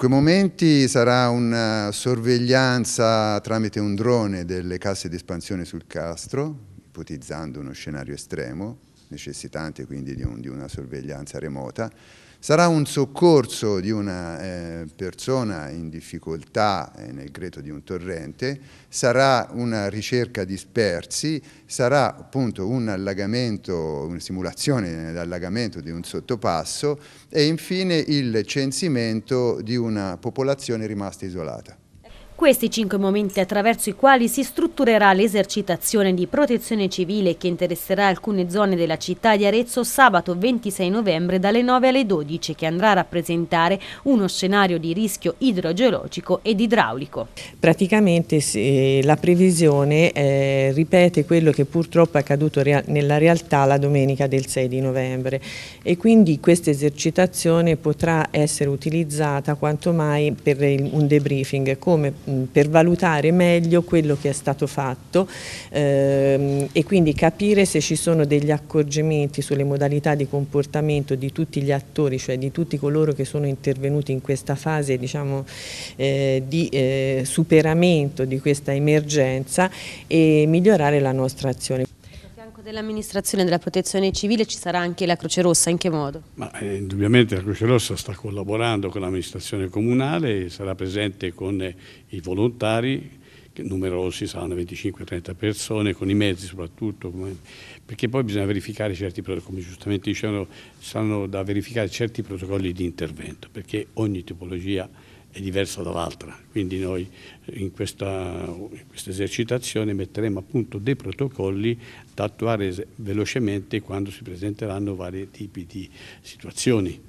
Cinque Momenti sarà una sorveglianza tramite un drone delle casse di espansione sul Castro, ipotizzando uno scenario estremo, necessitante quindi di, un, di una sorveglianza remota, sarà un soccorso di una eh, persona in difficoltà eh, nel greto di un torrente, sarà una ricerca dispersi, sarà appunto un allagamento, una simulazione dell'allagamento di un sottopasso e infine il censimento di una popolazione rimasta isolata. Questi cinque momenti attraverso i quali si strutturerà l'esercitazione di protezione civile che interesserà alcune zone della città di Arezzo sabato 26 novembre dalle 9 alle 12 che andrà a rappresentare uno scenario di rischio idrogeologico ed idraulico. Praticamente sì, la previsione eh, ripete quello che purtroppo è accaduto real nella realtà la domenica del 6 di novembre e quindi questa esercitazione potrà essere utilizzata quanto mai per il, un debriefing come Mm, per valutare meglio quello che è stato fatto ehm, e quindi capire se ci sono degli accorgimenti sulle modalità di comportamento di tutti gli attori, cioè di tutti coloro che sono intervenuti in questa fase diciamo, eh, di eh, superamento di questa emergenza e migliorare la nostra azione. Dell'amministrazione della protezione civile ci sarà anche la Croce Rossa, in che modo? Ma, eh, indubbiamente la Croce Rossa sta collaborando con l'amministrazione comunale, sarà presente con eh, i volontari, numerosi, saranno 25-30 persone, con i mezzi soprattutto, perché poi bisogna verificare certi protocolli, come giustamente dicevano, saranno da verificare certi protocolli di intervento, perché ogni tipologia è diversa dall'altra. Quindi noi in questa, in questa, esercitazione metteremo appunto dei protocolli da attuare velocemente quando si presenteranno vari tipi di situazioni.